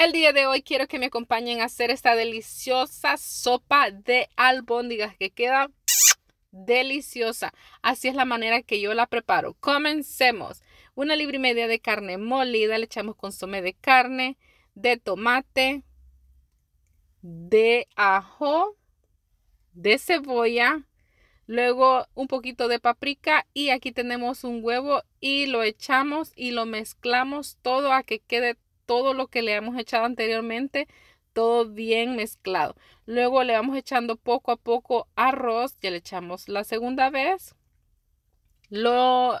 El día de hoy quiero que me acompañen a hacer esta deliciosa sopa de albóndigas que queda deliciosa. Así es la manera que yo la preparo. Comencemos. Una libra y media de carne molida, le echamos consomé de carne, de tomate, de ajo, de cebolla, luego un poquito de paprika y aquí tenemos un huevo y lo echamos y lo mezclamos todo a que quede todo lo que le hemos echado anteriormente, todo bien mezclado. Luego le vamos echando poco a poco arroz, ya le echamos la segunda vez. Lo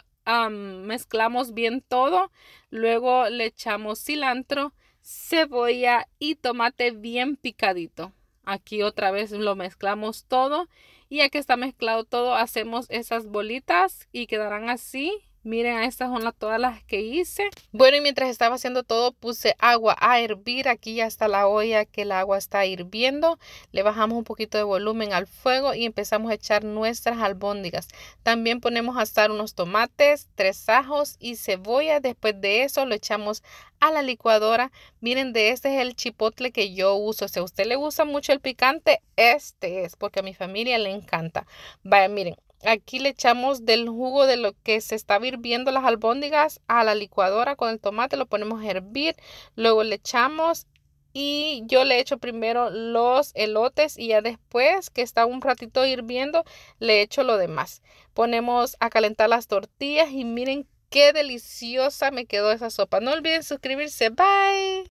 mezclamos bien todo, luego le echamos cilantro, cebolla y tomate bien picadito. Aquí otra vez lo mezclamos todo y ya que está mezclado todo hacemos esas bolitas y quedarán así Miren, estas son todas las que hice. Bueno, y mientras estaba haciendo todo, puse agua a hervir. Aquí ya está la olla que el agua está hirviendo. Le bajamos un poquito de volumen al fuego y empezamos a echar nuestras albóndigas. También ponemos a asar unos tomates, tres ajos y cebolla. Después de eso lo echamos a la licuadora. Miren, de este es el chipotle que yo uso. Si a usted le gusta mucho el picante, este es porque a mi familia le encanta. Vaya, miren, Aquí le echamos del jugo de lo que se está hirviendo las albóndigas a la licuadora con el tomate, lo ponemos a hervir, luego le echamos y yo le echo primero los elotes y ya después que está un ratito hirviendo le echo lo demás. Ponemos a calentar las tortillas y miren qué deliciosa me quedó esa sopa. No olviden suscribirse. Bye.